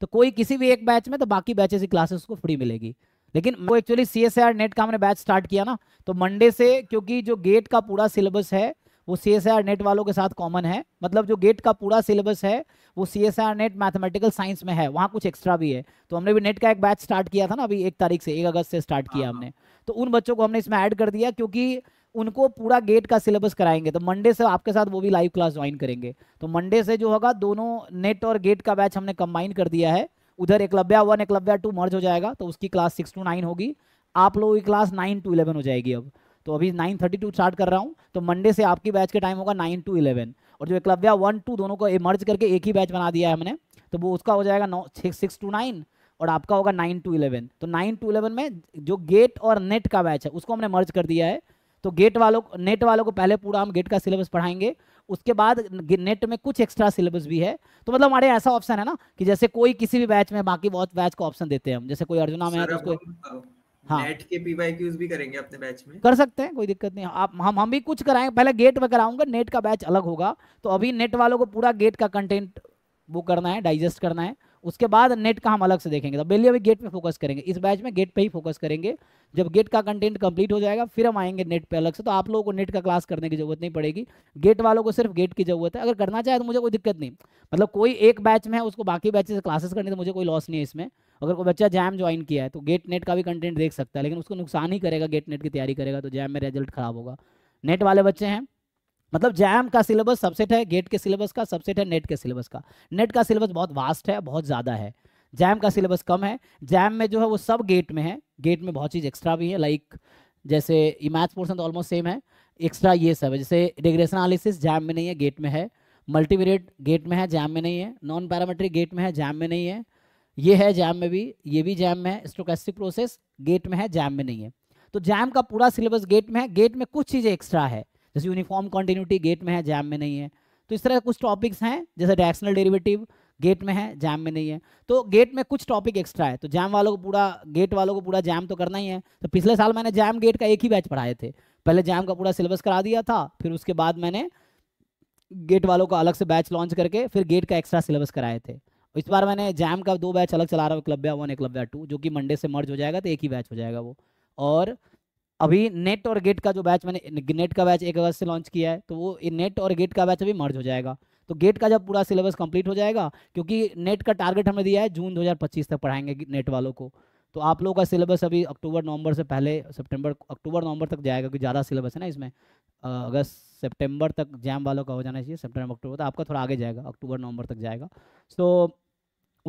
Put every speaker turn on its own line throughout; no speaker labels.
तो कोई किसी भी एक बैच में तो बाकी बैचेस की क्लासेस को फ्री मिलेगी लेकिन वो actually C S R NET का हमने बैच स्टार्ट किया ना तो मंडे से क्योंकि जो गेट का पूरा सिलेबस है वो सी एस आर नेट वालों के साथ कॉमन है मतलब जो गेट का पूरा सिलेबस है वो C S R NET mathematical science में है वहाँ कुछ एक्स्ट्रा भी है तो हमने भी नेट का एक बैच स्टार्ट किया था ना अभी एक तारीख से एक अगस्त से स्टार्ट किया हाँ, हमने हाँ। तो उन बच्चों को हमने इसमें ऐड कर दिया क्योंकि उनको पूरा गेट का सिलेबस कराएंगे तो मंडे से आपके साथ वो भी लाइव क्लास ज्वाइन करेंगे तो मंडे से जो होगा दोनों नेट और गेट का बैच हमने कंबाइन कर दिया है उधर Eklavya one Eklavya two merge हो जाएगा तो उसकी क्लास सिक्स टू नाइन होगी आप लोगों की क्लास नाइन टू इलेवन हो जाएगी अब तो अभी नाइन थर्टी टू स्टार्ट कर रहा हूँ तो मंडे से आपकी बैच का टाइम होगा नाइन टू इलेवन और जो एकलव्या वन टू दोनों को मर्ज करके एक ही बैच बना दिया है हमने तो वो उसका हो जाएगा नौ सिक्स टू नाइन और आपका होगा नाइन टू इलेवन तो नाइन टू इलेवन में जो गेट और नेट का बैच है उसको हमने मर्ज कर दिया है तो गेट वालों नेट वालों को पहले पूरा हम गेट का सिलेबस पढ़ाएंगे उसके बाद नेट में कुछ एक्स्ट्रा सिलेबस भी है तो मतलब हमारे ऐसा ऑप्शन है ना कि जैसे कोई किसी भी बैच में बाकी बहुत बैच का ऑप्शन देते हैं हम जैसे कोई अर्जुना में है तो उसको हाँ नेट के भी करेंगे अपने बैच में कर सकते हैं कोई दिक्कत नहीं आप हम हम भी कुछ कराएंगे पहले गेट में कराऊंगा नेट का बैच अलग होगा तो अभी नेट वालों को पूरा गेट का कंटेंट वो करना है डाइजेस्ट करना है उसके बाद नेट का हम अलग से देखेंगे तो बेली अभी गेट पे फोकस करेंगे इस बैच में गेट पे ही फोकस करेंगे जब गेट का कंटेंट कंप्लीट हो जाएगा फिर हम आएंगे नेट पे अलग से तो आप लोगों को नेट का क्लास करने की जरूरत नहीं पड़ेगी गेट वालों को सिर्फ गेट की जरूरत है अगर करना चाहे तो मुझे कोई दिक्कत नहीं मतलब कोई एक बैच में है उसको बाकी बैचे से क्लासेस करनी तो मुझे कोई लॉस नहीं है इसमें अगर कोई बच्चा जैम ज्वाइन किया है तो गेट नेट का भी कंटेंट देख सकता है लेकिन उसको नुकसान ही करेगा गेट नेट की तैयारी करेगा तो जैम में रिजल्ट खराब होगा नेट वाले बच्चे हैं मतलब जैम का सिलेबस सबसेट है गेट के सिलेबस का सबसेट है नेट के सिलेबस का नेट का सिलेबस बहुत वास्ट है बहुत ज़्यादा है जैम का सिलेबस कम है जैम में जो है वो सब गेट में है गेट में बहुत चीज़ एक्स्ट्रा भी है लाइक जैसे मैथ्स पोर्सन तो ऑलमोस्ट सेम है एक्स्ट्रा ये सब है जैसे डिग्रेशन एनालिसिस जैम में नहीं है गेट में है मल्टीवेरिएट गेट में है जैम में नहीं है नॉन पैरामेट्रिक गेट में है जैम में नहीं है ये है जैम में भी ये भी जैम में है स्टोकेस्टिक प्रोसेस गेट में है जैम में नहीं है तो जैम का पूरा सिलेबस गेट में है गेट में कुछ चीज़ें एक्स्ट्रा है जैसे यूनिफॉर्म कॉन्टिन्यूटी गेट में है जैम में नहीं है तो इस तरह कुछ टॉपिक्स हैं जैसे डायरेक्शनल डेरिवेटिव गेट में है जैम में नहीं है तो गेट में कुछ टॉपिक एक्स्ट्रा है तो जैम वालों को पूरा गेट वालों को पूरा जैम तो करना ही है तो पिछले साल मैंने जैम गेट का एक ही बैच पढ़ाए थे पहले जैम का पूरा सिलेबस करा दिया था फिर उसके बाद मैंने गेट वालों को अलग से बैच लॉन्च करके फिर गेट का एक्स्ट्रा सिलेबस कराए थे इस बार मैंने जैम का दो बैच अलग चला रहा हूँ क्लब्या वन एक क्लब्या टू जो कि मंडे से मर्ज हो जाएगा तो एक ही बैच हो जाएगा वो और अभी नेट और गेट का जो बैच मैंने नेट का बैच एक अगस्त से लॉन्च किया है तो वो नेट और गेट का बैच अभी मर्ज हो जाएगा तो गेट का जब पूरा सिलेबस कंप्लीट हो जाएगा क्योंकि नेट का टारगेट हमने दिया है जून 2025 तक पढ़ाएंगे नेट वालों को तो आप लोगों का सिलेबस अभी अक्टूबर नवंबर से पहले सितंबर अक्टूबर नवंबर तक जाएगा क्योंकि ज़्यादा सिलेबस है ना इसमें अगस्त सितंबर तक जैम वालों का हो जाना चाहिए सितंबर अक्टूबर तो आपका थोड़ा आगे जाएगा अक्टूबर नवंबर तक जाएगा सो तो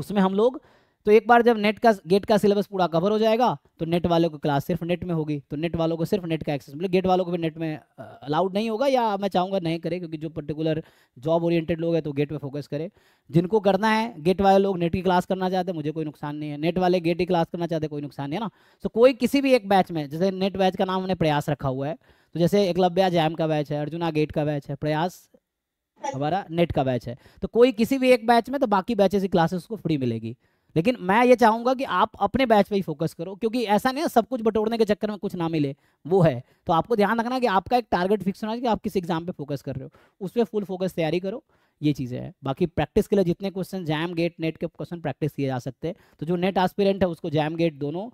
उसमें हम लोग तो एक बार जब नेट का गेट का सिलेबस पूरा कवर हो जाएगा तो नेट वालों को क्लास सिर्फ नेट में होगी तो नेट वालों को सिर्फ नेट का एक्सेस मतलब गेट वालों को भी नेट में अलाउड नहीं होगा या मैं चाहूँगा नहीं करें क्योंकि जो पर्टिकुलर जॉब ओरिएंटेड लोग हैं तो गेट पे फोकस करें जिनको करना है गेट वाले लोग नेट की क्लास करना चाहते हैं मुझे कोई नुकसान नहीं है नेट वाले गेट की क्लास करना चाहते कोई नुकसान नहीं है ना तो कोई किसी भी एक बैच में जैसे नेट बैच का नाम हमने प्रयास रखा हुआ है तो जैसे एकलव्या जैम का बैच है अर्जुना गेट का बैच है प्रयास हमारा नेट का बैच है तो कोई किसी भी एक बैच में तो बाकी बैचेस की क्लासेस को फ्री मिलेगी लेकिन मैं ये चाहूंगा कि आप अपने बैच पे ही फोकस करो क्योंकि ऐसा नहीं है सब कुछ बटोरने के चक्कर में कुछ ना मिले वो है तो आपको ध्यान रखना कि आपका एक टारगेट फिक्स होना चाहिए कि आप किस एग्जाम पे फोकस कर रहे हो उस पर फुल फोकस तैयारी करो ये चीज़ें हैं बाकी प्रैक्टिस के लिए जितने क्वेश्चन जैम गेट नेट के क्वेश्चन प्रैक्टिस किए जा सकते हैं तो जो नेट एस्पिरेंट है उसको जैम गेट दोनों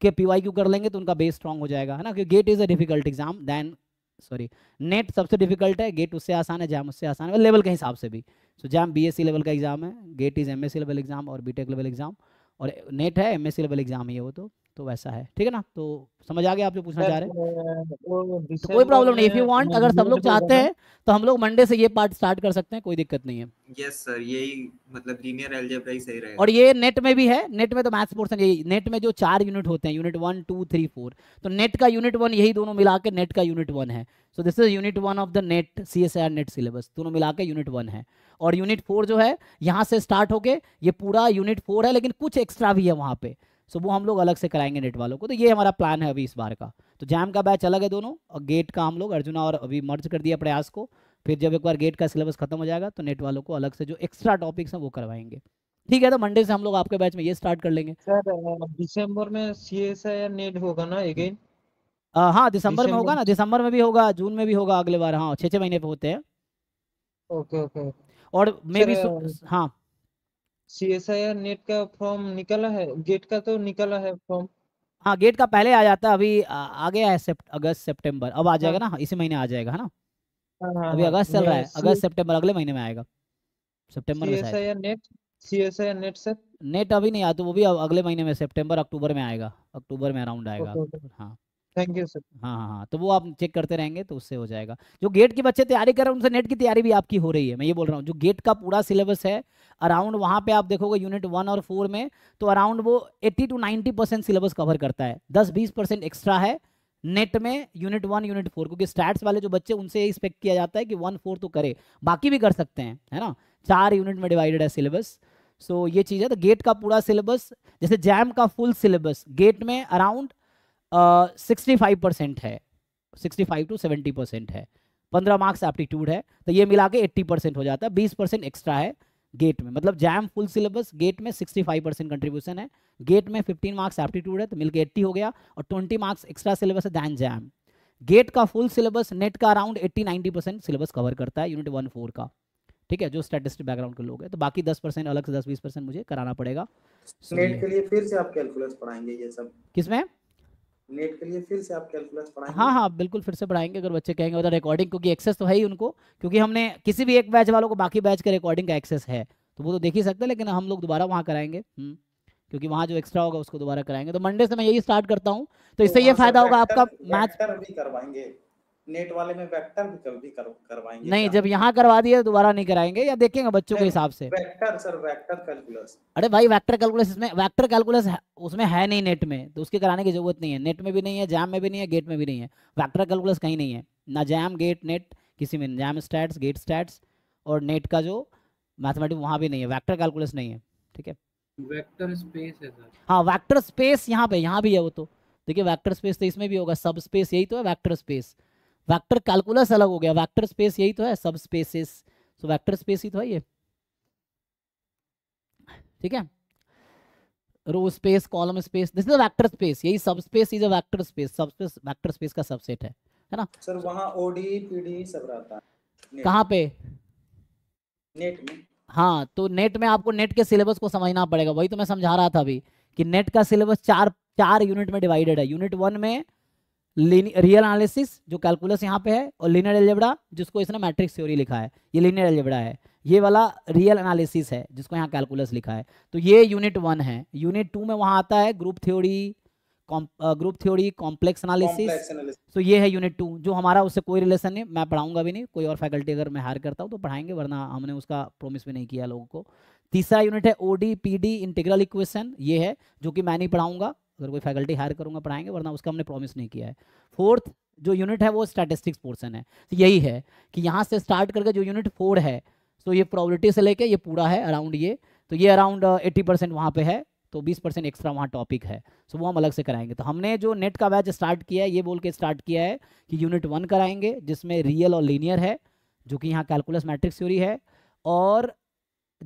के पी कर लेंगे तो उनका बेस स्ट्रॉन्ग हो जाएगा है ना क्योंकि GATE is a difficult exam than sorry NET सबसे डिफिकल्ट है गेट उससे आसान है जैम उससे आसान है लेवल के हिसाब से भी so so, JAM BSc level का एग्जाम है GATE is MSc level exam और बीटेक लेवल एग्जाम और नेट है एमएससी लेवल एग्जाम ही है वो तो तो वैसा है ठीक है ना तो समझ आ गया आप जो पूछना चाह रहे हैं तो कोई प्रॉब्लम नहीं इफ यू वांट अगर सब लोग चाहते हैं तो हम लोग मंडे से ये पार्ट स्टार्ट कर सकते हैं कोई दिक्कत नहीं है यस सर यही मतलब लीनियर अलजेब्रा ही सही रहेगा और ये नेट में भी है नेट में तो मैथ्स पोर्शन यही नेट में जो चार यूनिट होते हैं unit one two three four तो नेट का यूनिट वन यही दोनों मिला के नेट का यूनिट वन है so this is unit one of the NET C S R NET syllabus दोनों मिला के यूनिट वन है और यूनिट फोर जो है यहाँ से स्टार्ट होके ये पूरा यूनिट फोर है लेकिन कुछ एक्स्ट्रा भी है वहाँ पे सो वो हम लोग अलग से कराएंगे नेट वालों को तो ये हमारा प्लान है अभी इस बार का तो जैम का बैच अलग है दोनों और गेट का हम लोग अर्जुना और अभी मर्ज कर दिया प्रयास को फिर जब एक बार गेट का सिलेबस खत्म हो जाएगा तो नेट वालों को अलग से जो एक्स्ट्रा टॉपिक्स हैं वो करवाएंगे ठीक है तो मंडे से हम लोग आपके बैच में ये स्टार्ट कर लेंगे दिसंबर में सीएसआई या नेट होगा ना अगेन हाँ दिसंबर में होगा ना दिसंबर में भी होगा जून में भी होगा अगले बार हाँ छः छः महीने पे होते हैं ओके ओके और मे बी हाँ C S I R NET का फॉर्म निकला है गेट का तो निकला है फॉर्म हाँ गेट का पहले आ जाता है अभी आ, आ गया है सेप्ट, अगस्त सितंबर अब आ हाँ। जाएगा ना इसी महीने आ जाएगा है ना हाँ, हाँ, अभी अगस्त चल रहा है अगस्त सितंबर अगले महीने में आएगा सितंबर में NET CSI NET sir NET अभी नहीं आता वो भी अगले महीने में सितंबर अक्टूबर में आएगा अक्टूबर में अराउंड आएगा हाँ थैंक यू सर हाँ हाँ हाँ तो वो आप चेक करते रहेंगे तो उससे हो जाएगा जो गेट के बच्चे तैयारी कर रहे हैं उनसे नेट की तैयारी भी आपकी हो रही है मैं ये बोल रहा हूँ जो गेट का पूरा सिलेबस है अराउंड वहाँ पे आप देखोगे यूनिट वन और फोर में तो अराउंड वो 80 टू 90 परसेंट सिलेबस कवर करता है 10-20 परसेंट एक्स्ट्रा है नेट में यूनिट वन यूनिट फोर क्योंकि स्टैट्स वाले जो बच्चे उनसे एक्सपेक्ट किया जाता है कि वन फोर तो करे बाकी भी कर सकते हैं है ना चार यूनिट में डिवाइडेड है सिलेबस सो so, ये चीज़ है तो गेट का पूरा सिलेबस जैसे जैम का फुल सिलेबस गेट में अराउंड सिक्सटी फाइव परसेंट है sixty five to seventy percent है पंद्रह मार्क्स एप्टीट्यूड है तो ये मिला के एट्टी परसेंट हो जाता है बीस परसेंट एक्स्ट्रा है गेट में मतलब जैम फुल सिलेबस गेट में 65 परसेंट कंट्रीब्यूशन है गेट में 15 मार्क्स एप्टीट्यूड है तो मिलकर एट्टी हो गया और 20 मार्क्स एक्स्ट्रा सिलेबस है दैन जैम गेट का फुल सिलेबस नेट का अराउंड 80-90 परसेंट सिलेबस कवर करता है यूनिट वन फोर का ठीक है जो स्टेटिस्टिक बैकग्राउंड के लोग हैं तो बाकी दस परसेंट अलग से दस बीस परसेंट मुझे कराना पड़ेगा नेट के लिए फिर से आप कैलकुलस पढ़ाएंगे ये सब किसमें नेट के लिए फिर से आप कैलकुलस पढ़ाएंगे हाँ हाँ बिल्कुल फिर से पढ़ाएंगे अगर बच्चे कहेंगे उधर रिकॉर्डिंग क्योंकि एक्सेस तो है ही उनको क्योंकि हमने किसी भी एक बैच वालों को बाकी बैच के रिकॉर्डिंग का एक्सेस है तो वो तो देख ही सकते हैं लेकिन हम लोग दोबारा वहाँ कराएंगे हम्म, क्योंकि वहाँ जो एक्स्ट्रा होगा उसको दोबारा कराएंगे तो मंडे से मैं यही स्टार्ट करता हूँ तो इससे तो ये फायदा होगा आपका मैच करवाएंगे नेट वाले में वेक्टर भी कभी कर, करवाएंगे नहीं जब यहाँ करवा दिया तो दोबारा नहीं कराएंगे या देखेंगे बच्चों के हिसाब से वेक्टर सर वेक्टर कैलकुलस अरे भाई वेक्टर कैलकुलस इसमें वेक्टर कैलकुलस उसमें है नहीं नेट में तो उसके कराने की जरूरत नहीं है नेट में भी नहीं है जैम में भी नहीं है गेट में भी नहीं है वैक्टर कैलकुलस कहीं नहीं है ना जैम गेट नेट किसी में जैम स्टैट्स गेट स्टैट्स और नेट का जो मैथमेटिक वहाँ भी नहीं है वैक्टर कैलकुलस नहीं है ठीक है वैक्टर स्पेस है हाँ वैक्टर स्पेस यहाँ पे यहाँ भी है वो तो देखिए वैक्टर स्पेस तो इसमें भी होगा सब स्पेस यही तो है वैक्टर स्पेस वैक्टर कैलकुलस अलग हो गया वैक्टर स्पेस यही तो है सब स्पेसिस तो वैक्टर स्पेस ही तो है ये ठीक है row space column space this is a vector space यही subspace is a vector space subspace vector space का सबसेट है है ना सर वहां ओडी पीडी सब रहता है कहां पे नेट में हाँ तो नेट में आपको नेट के सिलेबस को समझना पड़ेगा वही तो मैं समझा रहा था अभी कि नेट का सिलेबस चार चार यूनिट में डिवाइडेड है यूनिट वन में रियल एनालिसिस जो कैलकुलस यहाँ पे है और लिनियर एल्जेब्रा जिसको इसने मैट्रिक्स थ्योरी लिखा है ये लिनियर एल्जेब्रा है ये वाला रियल एनालिसिस है जिसको यहाँ कैलकुलस लिखा है तो ये यूनिट वन है यूनिट टू में वहाँ आता है group theory group theory complex analysis तो ये है यूनिट टू जो हमारा उससे कोई रिलेशन नहीं मैं पढ़ाऊंगा भी नहीं कोई और फैकल्टी अगर मैं हायर करता हूँ तो पढ़ाएंगे वरना हमने उसका प्रोमिस भी नहीं किया लोगों को तीसरा यूनिट है O D P D integral equation ये है जो कि मैं नहीं पढ़ाऊंगा अगर कोई फैकल्टी हायर करूँगा पढ़ाएंगे वरना उसका हमने प्रॉमिस नहीं किया है फोर्थ जो यूनिट है वो स्टैटिस्टिक्स पोर्सन है तो यही है कि यहाँ से स्टार्ट करके जो यूनिट फोर है तो ये प्रॉबलिटी से लेके ये पूरा है अराउंड ये तो ये अराउंड एट्टी परसेंट वहाँ पे है तो बीस परसेंट एक्स्ट्रा वहाँ टॉपिक है सो वो हम अलग से कराएंगे तो हमने जो नेट का बैच स्टार्ट किया है ये बोल के स्टार्ट किया है कि यूनिट वन कराएंगे जिसमें रियल और लीनियर है जो कि यहाँ कैलकुलस मैट्रिक्स थ्योरी है और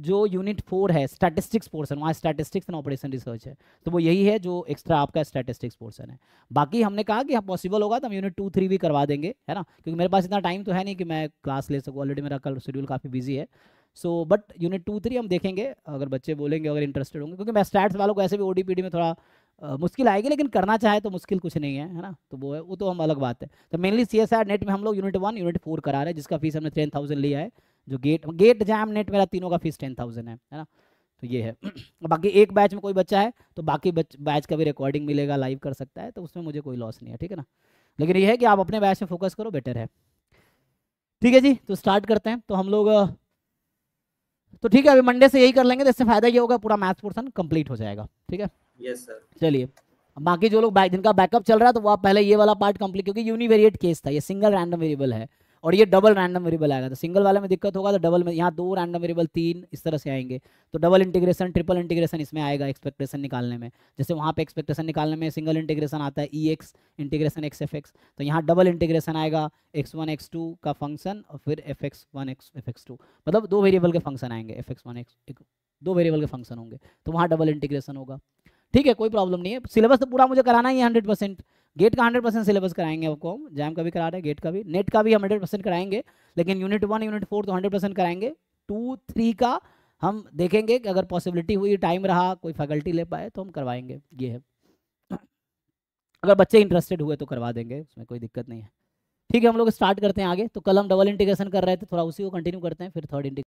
जो यूनिट फोर है स्टैटिस्टिक्स पोर्सन वहाँ स्टैटिस्टिक्स एंड ऑपरेशन रिसर्च है तो वो यही है जो एक्स्ट्रा आपका स्टैटिस्टिक्स पोर्सन है बाकी हमने कहा कि हाँ पॉसिबल होगा तो हम यूनिट टू थ्री भी करवा देंगे है ना क्योंकि मेरे पास इतना टाइम तो है नहीं कि मैं क्लास ले सकूँ ऑलरेडी मेरा कल शेड्यूल काफ़ी बिजी है so but unit two three हम देखेंगे अगर बच्चे बोलेंगे अगर इंटरेस्टेड होंगे क्योंकि मैं स्टैट्स वालों को ऐसे भी ओ में थोड़ा Uh, मुश्किल आएगी लेकिन करना चाहे तो मुश्किल कुछ नहीं है है ना तो वो है वो तो हम अलग बात है तो मेनली सी नेट में हम लोग यूनिट वन यूनिट फोर करा रहे हैं जिसका फीस हमने टेन थाउजेंड लिया है जो गेट गेट जैम नेट मेरा तीनों का फीस टेन थाउजेंड है है ना तो ये है बाकी एक बैच में कोई बच्चा है तो बाकी बैच का भी रिकॉर्डिंग मिलेगा लाइव कर सकता है तो उसमें मुझे कोई लॉस नहीं है ठीक है ना लेकिन ये है कि आप अपने बैच में फोकस करो बेटर है ठीक है जी तो स्टार्ट करते हैं तो हम लोग तो ठीक है अभी मंडे से यही कर लेंगे तो इससे फायदा ये होगा पूरा मैथ्स पोर्सन कंप्लीट हो जाएगा ठीक है यस सर चलिए बाकी जो लोग जिनका बैकअप चल रहा है तो वो आप पहले ये वाला पार्ट कंप्लीट क्योंकि यूनिवेरिएट केस था ये सिंगल रैंडम वेरिएबल है और ये डबल रैंडम वेरिएबल आएगा तो सिंगल वाले में दिक्कत होगा तो डबल में यहाँ दो रैंडम वेरिएबल तीन इस तरह से आएंगे तो डबल इंटीग्रेशन ट्रिपल इंटीग्रेशन इसमें आएगा एक्सपेक्टेशन निकालने में जैसे वहाँ पे एक्सपेक्टेशन निकालने में सिंगल इंटीग्रेशन आता है E X integration X F X तो यहाँ डबल इंटीग्रेशन आएगा एक्स वन एक्स टू का फंक्शन और फिर F X one X F X two मतलब दो वेरिएबल के फंक्शन आएंगे एफ एक्स वन एक्स दो वेरिएबल के फंक्शन होंगे तो वहाँ डबल इंटीग्रेशन होगा ठीक है कोई प्रॉब्लम नहीं है सिलेबस तो पूरा मुझे कराना ही है हंड्रेड परसेंट गेट का हंड्रेड परसेंट सिलेबस कराएंगे आपको हम जैम का भी करा रहे हैं गेट का भी नेट का भी हम हंड्रेड परसेंट कराएंगे लेकिन यूनिट वन यूनिट फोर तो हंड्रेड परसेंट कराएंगे टू थ्री का हम देखेंगे कि अगर पॉसिबिलिटी हुई टाइम रहा कोई फैकल्टी ले पाए तो हम करवाएंगे ये है अगर बच्चे इंटरेस्टेड हुए तो करवा देंगे उसमें कोई दिक्कत नहीं है ठीक है हम लोग स्टार्ट करते हैं आगे तो कल हम डबल इंटीग्रेशन कर रहे थे थोड़ा उसी को कंटिन्यू करते हैं फिर थर्ड इंटीग्रेशन